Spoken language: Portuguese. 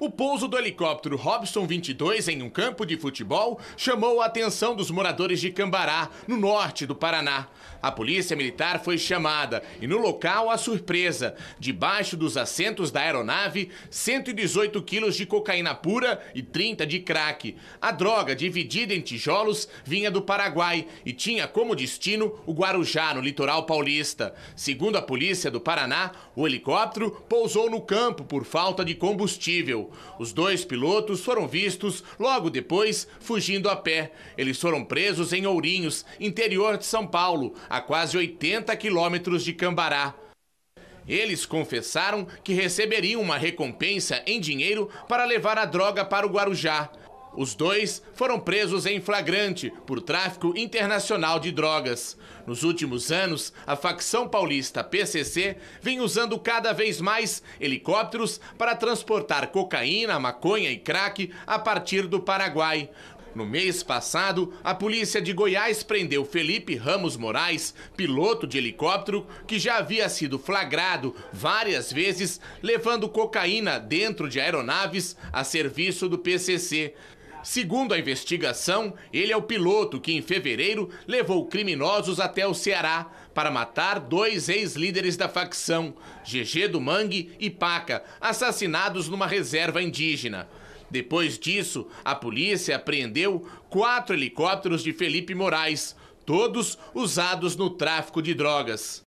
O pouso do helicóptero Robson 22 em um campo de futebol chamou a atenção dos moradores de Cambará, no norte do Paraná. A polícia militar foi chamada e no local a surpresa. Debaixo dos assentos da aeronave, 118 quilos de cocaína pura e 30 de crack. A droga, dividida em tijolos, vinha do Paraguai e tinha como destino o Guarujá, no litoral paulista. Segundo a polícia do Paraná, o helicóptero pousou no campo por falta de combustível. Os dois pilotos foram vistos logo depois fugindo a pé. Eles foram presos em Ourinhos, interior de São Paulo, a quase 80 quilômetros de Cambará. Eles confessaram que receberiam uma recompensa em dinheiro para levar a droga para o Guarujá. Os dois foram presos em flagrante por tráfico internacional de drogas. Nos últimos anos, a facção paulista PCC vem usando cada vez mais helicópteros para transportar cocaína, maconha e crack a partir do Paraguai. No mês passado, a polícia de Goiás prendeu Felipe Ramos Moraes, piloto de helicóptero, que já havia sido flagrado várias vezes levando cocaína dentro de aeronaves a serviço do PCC. Segundo a investigação, ele é o piloto que, em fevereiro, levou criminosos até o Ceará para matar dois ex-líderes da facção, GG do Mangue e Paca, assassinados numa reserva indígena. Depois disso, a polícia apreendeu quatro helicópteros de Felipe Moraes, todos usados no tráfico de drogas.